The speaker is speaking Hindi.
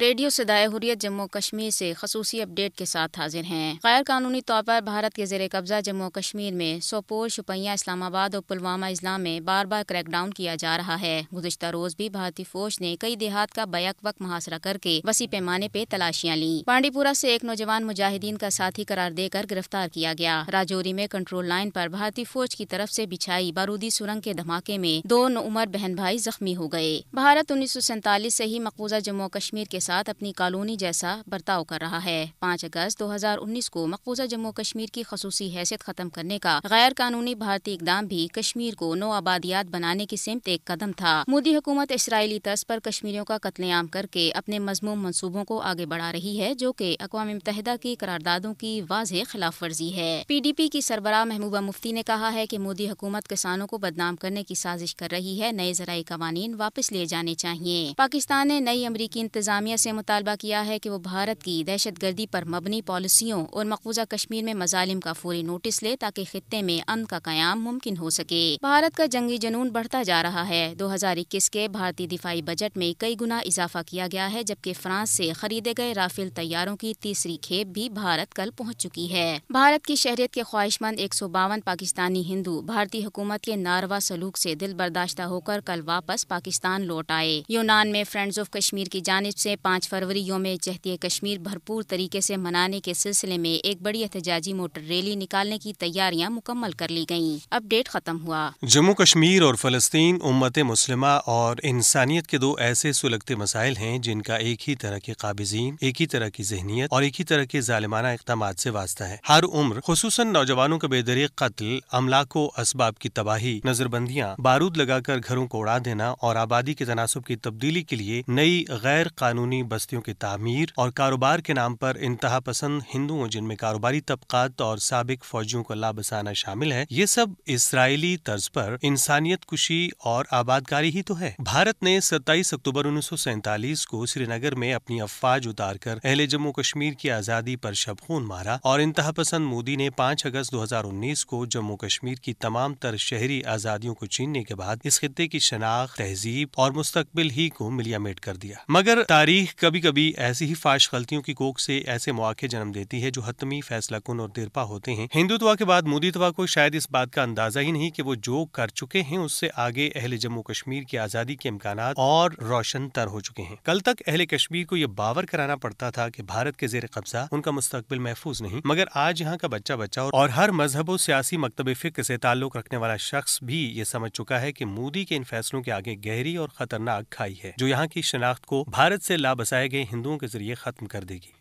रेडियो सदाए हुरियत जम्मू कश्मीर से खसूसी अपडेट के साथ हाजिर हैं गैर कानूनी तौर पर भारत के जेर कब्जा जम्मू कश्मीर में सोपोर शुपैया इस्लामाबाद और पुलवामा इस्लाम में बार बार क्रैकडाउन किया जा रहा है गुजशत रोज भी भारतीय फौज ने कई देहात का बैक वक्त मुहासरा करके वसी पैमाने पे तलाशियाँ ली पांडीपुरा ऐसी एक नौजवान मुजाहिदीन का साथी करार देकर गिरफ्तार किया गया राजौरी में कंट्रोल लाइन आरोप भारतीय फौज की तरफ ऐसी बिछाई बारूदी सुरंग के धमाके में दो उमर बहन भाई जख्मी हो गए भारत उन्नीस सौ सैतालीस ऐसी ही मकबूजा जम्मू कश्मीर के साथ अपनी कॉलोनी जैसा बर्ताव कर रहा है पाँच अगस्त दो हजार उन्नीस को मकबूजा जम्मू कश्मीर की खसूसी हैसियत खत्म करने का गैर कानूनी भारतीय इकदाम भी कश्मीर को नो आबादियात बनाने की सिमत एक कदम था मोदी हुकूमत इसराइली तर्ज पर कश्मीरियों का कत्लेआम करके अपने मजमूम मनसूबों को आगे बढ़ा रही है जो कि अकवा मुतहदा की करारदादों की वाज खिलाफ वर्जी है पी डी पी की सरबराह महबूबा मुफ्ती ने कहा है की मोदी हुकूमत किसानों को बदनाम करने की साजिश कर रही है नए जराई कवानीन वापस लिए जाने चाहिए पाकिस्तान ने नई अमरीकी इंतजामिया से मुतालबा किया है कि वो भारत की दहशत गर्दी पर मबनी पॉलिसियों और मकबूजा कश्मीर में मजालिम का फौरी नोटिस ले ताकि खत्े में अम का क्याम मुमकिन हो सके भारत का जंगी जनून बढ़ता जा रहा है दो हजार इक्कीस के भारतीय दिफाई बजट में कई गुना इजाफा किया गया है जबकि फ्रांस ऐसी खरीदे गए राफेल तैयारों की तीसरी खेप भी भारत कल पहुँच चुकी है भारत की शहरियत के ख्वाहिशमंद एक सौ बावन पाकिस्तानी हिंदू भारतीय हुकूमत के नारवा सलूक ऐसी दिल बर्दाश्ता होकर कल वापस पाकिस्तान लौट आए यूनान में फ्रेंड्स ऑफ कश्मीर की जानब ऐसी पाँच फरवरी योम चहती कश्मीर भरपूर तरीके से मनाने के सिलसिले में एक बड़ी एहतजाजी मोटर रैली निकालने की तैयारियां मुकम्मल कर ली गयी अपडेट खत्म हुआ जम्मू कश्मीर और फलस्तीन उम्मत मुस्लिमा और इंसानियत के दो ऐसे सुलगते मसाइल हैं जिनका एक ही तरह के काबिजीन एक ही तरह की जहनीत और एक ही तरह के जालिमाना इकदाम ऐसी वास्ता है हर उम्र खसूस नौजवानों का बेदरी कत्ल अमला को इसबाब की तबाही नजरबंदियाँ बारूद लगाकर घरों को उड़ा देना और आबादी के तनासब की तब्दीली के लिए नई गैर कानूनी बनी बस्तियों की तामीर और कारोबार के नाम पर इंतहा पसंद हिंदुओं जिनमें कारोबारी तबकात और सबक फौजियों को लाबसाना शामिल है ये सब इसराइली तर्ज पर इंसानियत कुशी और आबादकारी ही तो है भारत ने सत्ताईस अक्टूबर उन्नीस को श्रीनगर में अपनी अफवाज उतार कर अहले जम्मू कश्मीर की आजादी पर शबखून मारा और इंतहा पसंद मोदी ने पाँच अगस्त 2019 को जम्मू कश्मीर की तमाम तर शहरी आजादियों को छीनने के बाद इस खत्े की शनाख्त तहजीब और मुस्तबिल ही को मिलिया मेट कर दिया मगर तारीख तारीख कभी कभी ऐसी ही फाश गलतियों की कोख से ऐसे मौके जन्म देती है जो हतमी फैसला कुन और दिरपा होते हैं हिंदुत्वा के बाद मोदी तवा को शायद इस बात का अंदाजा ही नहीं कि वो जो कर चुके हैं उससे आगे अहले जम्मू कश्मीर की आज़ादी के इम्कान और रोशन तर हो चुके हैं कल तक अहले कश्मीर को ये बावर कराना पड़ता था की भारत के जेर कब्जा उनका मुस्तबिल महफूज नहीं मगर आज यहाँ का बच्चा बच्चा और हर मजहब और सियासी मकतब फिक्र से ताल्लुक रखने वाला शख्स भी ये समझ चुका है की मोदी के इन फैसलों के आगे गहरी और खतरनाक खाई है जो यहाँ की शनाख्त को भारत से बसाए गए हिंदुओं के जरिए ख़त्म कर देगी